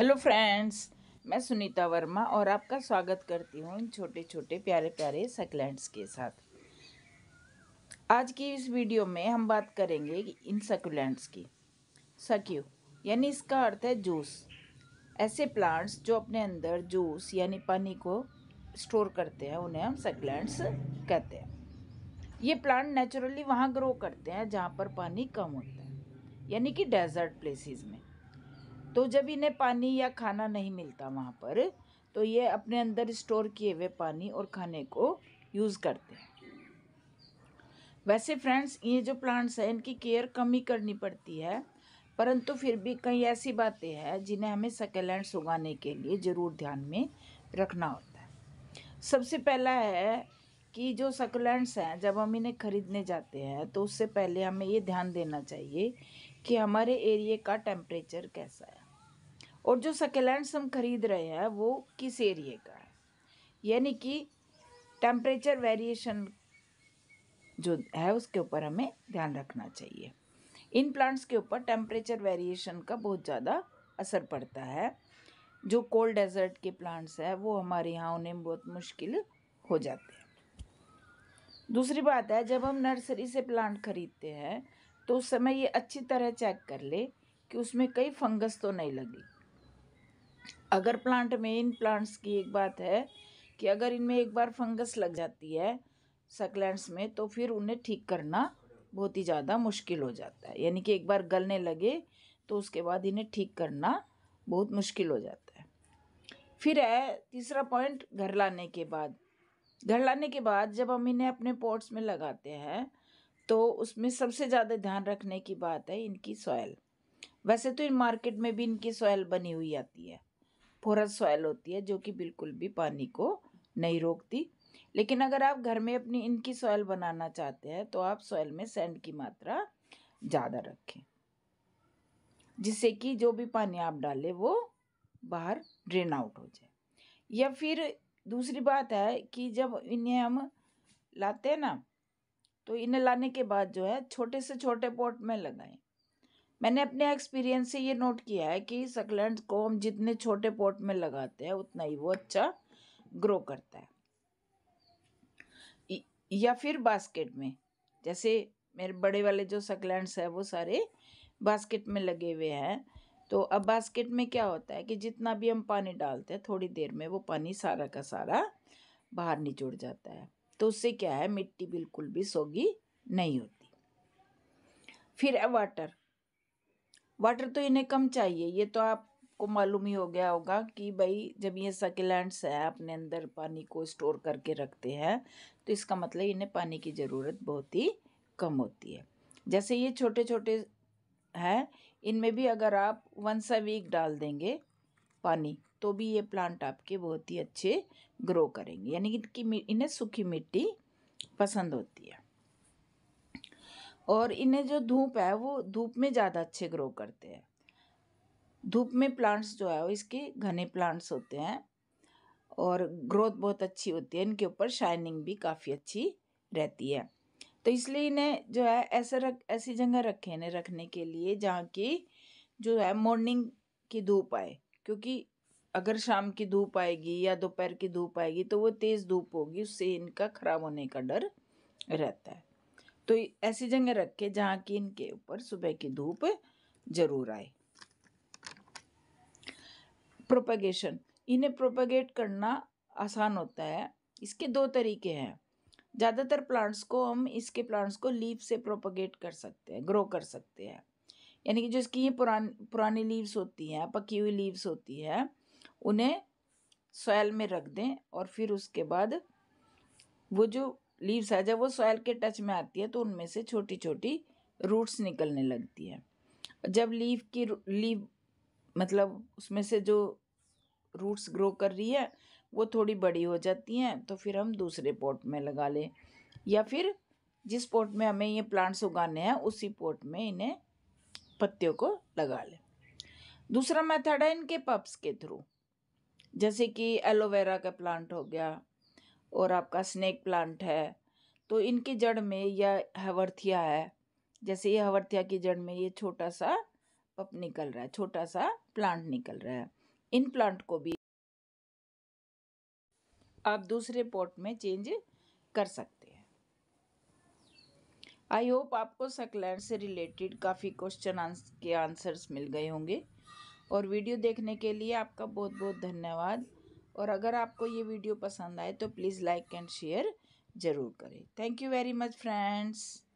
hello friends मैं सुनीता वर्मा और आपका स्वागत करती हूँ इन छोटे छोटे प्यारे प्यारे सकलेंट्स के साथ आज की इस वीडियो में हम बात करेंगे इन सकुलेंट्स की सक्यू यानी इसका अर्थ है जूस ऐसे प्लांट्स जो अपने अंदर जूस यानी पानी को स्टोर करते हैं उन्हें हम सकलेंट्स कहते हैं ये प्लांट नेचुरली वहाँ ग्रो करते हैं जहाँ पर पानी कम होता है यानी कि डेजर्ट प्लेसेस में तो जब इन्हें पानी या खाना नहीं मिलता वहाँ पर तो ये अपने अंदर स्टोर किए हुए पानी और खाने को यूज़ करते हैं वैसे फ्रेंड्स ये जो प्लांट्स हैं इनकी केयर कम ही करनी पड़ती है परंतु फिर भी कई ऐसी बातें हैं जिन्हें हमें सकलेंट्स उगाने के लिए ज़रूर ध्यान में रखना होता है सबसे पहला है कि जो सकलेंट्स हैं जब हम इन्हें ख़रीदने जाते हैं तो उससे पहले हमें ये ध्यान देना चाहिए कि हमारे एरिए का टेम्परेचर कैसा है और जो सकलेंट्स हम खरीद रहे हैं वो किस एरिए का है यानी कि टेम्परेचर वेरिएशन जो है उसके ऊपर हमें ध्यान रखना चाहिए इन प्लांट्स के ऊपर टेम्परेचर वेरिएशन का बहुत ज़्यादा असर पड़ता है जो कोल्ड डेजर्ट के प्लांट्स हैं वो हमारे यहाँ उन्हें बहुत मुश्किल हो जाते हैं दूसरी बात है जब हम नर्सरी से प्लांट खरीदते हैं तो उस समय ये अच्छी तरह चेक कर ले कि उसमें कई फंगस तो नहीं लगी अगर प्लांट में इन प्लांट्स की एक बात है कि अगर इनमें एक बार फंगस लग जाती है सकलेंट्स में तो फिर उन्हें ठीक करना बहुत ही ज़्यादा मुश्किल हो जाता है यानी कि एक बार गलने लगे तो उसके बाद इन्हें ठीक करना बहुत मुश्किल हो जाता है फिर है तीसरा पॉइंट घर लाने के बाद घर लाने के बाद जब हम इन्हें अपने पॉट्स में लगाते हैं तो उसमें सबसे ज़्यादा ध्यान रखने की बात है इनकी सॉयल वैसे तो इन मार्केट में भी इनकी सॉयल बनी हुई आती है फोरस सॉयल होती है जो कि बिल्कुल भी पानी को नहीं रोकती लेकिन अगर आप घर में अपनी इनकी सॉयल बनाना चाहते हैं तो आप सॉयल में सेंड की मात्रा ज़्यादा रखें जिससे कि जो भी पानी आप डालें वो बाहर ड्रेन आउट हो जाए या फिर दूसरी बात है कि जब इन्हें हम लाते हैं ना तो इन्हें लाने के बाद जो है छोटे से छोटे पॉट में लगाएं मैंने अपने एक्सपीरियंस से ये नोट किया है कि सकलेंट को हम जितने छोटे पॉट में लगाते हैं उतना ही वो अच्छा ग्रो करता है या फिर बास्केट में जैसे मेरे बड़े वाले जो सकलेंट्स हैं वो सारे बास्केट में लगे हुए हैं तो अब बास्केट में क्या होता है कि जितना भी हम पानी डालते हैं थोड़ी देर में वो पानी सारा का सारा बाहर निचुड़ जाता है तो उससे क्या है मिट्टी बिल्कुल भी सोगी नहीं होती फिर वाटर वाटर तो इन्हें कम चाहिए ये तो आपको मालूम ही हो गया होगा कि भाई जब ये सकिलेंट्स है अपने अंदर पानी को स्टोर करके रखते हैं तो इसका मतलब इन्हें पानी की ज़रूरत बहुत ही कम होती है जैसे ये छोटे छोटे हैं इनमें भी अगर आप वंस अ वीक डाल देंगे पानी तो भी ये प्लांट आपके बहुत ही अच्छे ग्रो करेंगे यानी कि इनकी इन्हें सूखी मिट्टी पसंद होती है और इन्हें जो धूप है वो धूप में ज़्यादा अच्छे ग्रो करते हैं धूप में प्लांट्स जो है वो इसके घने प्लांट्स होते हैं और ग्रोथ बहुत अच्छी होती है इनके ऊपर शाइनिंग भी काफ़ी अच्छी रहती है तो इसलिए इन्हें जो है ऐसे रख ऐसी जगह रखें इन्हें रखने के लिए जहाँ की जो है मॉर्निंग की धूप आए क्योंकि अगर शाम की धूप आएगी या दोपहर की धूप आएगी तो वो तेज़ धूप होगी उससे इनका ख़राब होने का डर रहता है तो ऐसी जगह रख के जहाँ कि इनके ऊपर सुबह की धूप जरूर आए प्रोपगेशन इन्हें प्रोपगेट करना आसान होता है इसके दो तरीके हैं ज़्यादातर प्लांट्स को हम इसके प्लांट्स को लीव से प्रोपगेट कर सकते हैं ग्रो कर सकते हैं यानी कि जो इसकी ये पुरान पुरानी लीव्स होती हैं पकी हुई लीव्स होती हैं उन्हें सॉयल में रख दें और फिर उसके बाद वो जो लीव्स है जब वो सॉयल के टच में आती है तो उनमें से छोटी छोटी रूट्स निकलने लगती है जब लीव की लीव मतलब उसमें से जो रूट्स ग्रो कर रही है वो थोड़ी बड़ी हो जाती हैं तो फिर हम दूसरे पॉट में लगा लें या फिर जिस पॉट में हमें ये प्लांट्स उगाने हैं उसी पॉट में इन्हें पत्तियों को लगा लें दूसरा मेथड है इनके पप्स के थ्रू जैसे कि एलोवेरा का प्लांट हो गया और आपका स्नेक प्लांट है तो इनकी जड़ में यह हवर्थिया है जैसे ये हवर्थिया की जड़ में ये छोटा सा पप निकल रहा है छोटा सा प्लांट निकल रहा है इन प्लांट को भी आप दूसरे पॉट में चेंज कर सकते हैं आई होप आपको सकलैंड से रिलेटेड काफ़ी क्वेश्चन आंस, के आंसर्स मिल गए होंगे और वीडियो देखने के लिए आपका बहुत बहुत धन्यवाद और अगर आपको ये वीडियो पसंद आए तो प्लीज़ लाइक एंड शेयर ज़रूर करें thank you very much friends